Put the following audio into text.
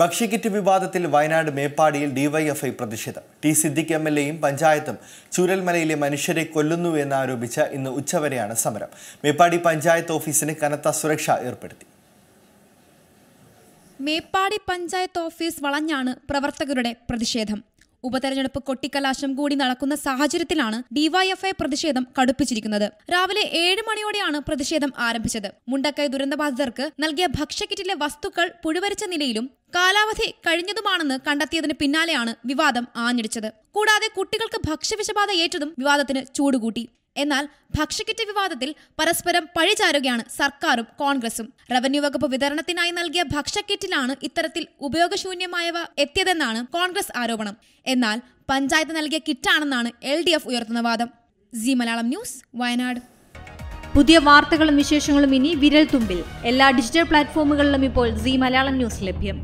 ഭക്ഷ്യക്കിറ്റ് വിവാദത്തിൽ വയനാട് മേപ്പാടിയിൽ ഡിവൈഎഫ്ഐ പ്രതിഷേധം ടി സിദ്ദിഖ് എം എൽ എയും പഞ്ചായത്തും ചൂരൽമലയിലെ മനുഷ്യരെ കൊല്ലുന്നു എന്നാരോപിച്ച് ഇന്ന് ഉച്ചവരെയാണ് സമരം മേപ്പാടി പഞ്ചായത്ത് ഓഫീസിന് കനത്ത സുരക്ഷ ഏർപ്പെടുത്തി മേപ്പാടി പഞ്ചായത്ത് ഓഫീസ് വളഞ്ഞാണ് പ്രവർത്തകരുടെ പ്രതിഷേധം ഉപതെരഞ്ഞെടുപ്പ് കൊട്ടിക്കലാശം കൂടി നടക്കുന്ന സാഹചര്യത്തിലാണ് ഡിവൈഎഫ്ഐ പ്രതിഷേധം കടുപ്പിച്ചിരിക്കുന്നത് രാവിലെ ഏഴ് മണിയോടെയാണ് പ്രതിഷേധം ആരംഭിച്ചത് മുണ്ടക്കൈ ദുരന്തബാധിതർക്ക് നൽകിയ ഭക്ഷ്യക്കിറ്റിലെ വസ്തുക്കൾ പുഴുവരിച്ച നിലയിലും കാലാവധി കഴിഞ്ഞതുമാണെന്ന് കണ്ടെത്തിയതിന് പിന്നാലെയാണ് വിവാദം ആഞ്ഞടിച്ചത് കൂടാതെ കുട്ടികൾക്ക് ഭക്ഷ്യവിഷബാധ ഏറ്റതും വിവാദത്തിന് ചൂടുകൂട്ടി എന്നാൽ ഭക്ഷ്യക്കിറ്റ് വിവാദത്തിൽ പരസ്പരം പഴിചാരുകയാണ് സർക്കാരും കോൺഗ്രസും റവന്യൂ വകുപ്പ് വിതരണത്തിനായി നൽകിയ ഭക്ഷ്യക്കിറ്റിലാണ് ഇത്തരത്തിൽ ഉപയോഗശൂന്യമായവ എത്തിയതെന്നാണ് കോൺഗ്രസ് ആരോപണം എന്നാൽ പഞ്ചായത്ത് നൽകിയ കിറ്റാണെന്നാണ് എൽ ഡി എഫ് ഉയർത്തുന്ന വാദം ജി മലയാളം ന്യൂസ് വയനാട് പുതിയ വാർത്തകളും വിശേഷങ്ങളും ഇനി വിരൽ തുമ്പിൽ എല്ലാ ഡിജിറ്റൽ പ്ലാറ്റ്ഫോമുകളിലും ഇപ്പോൾ സി മലയാളം ന്യൂസ് ലഭ്യം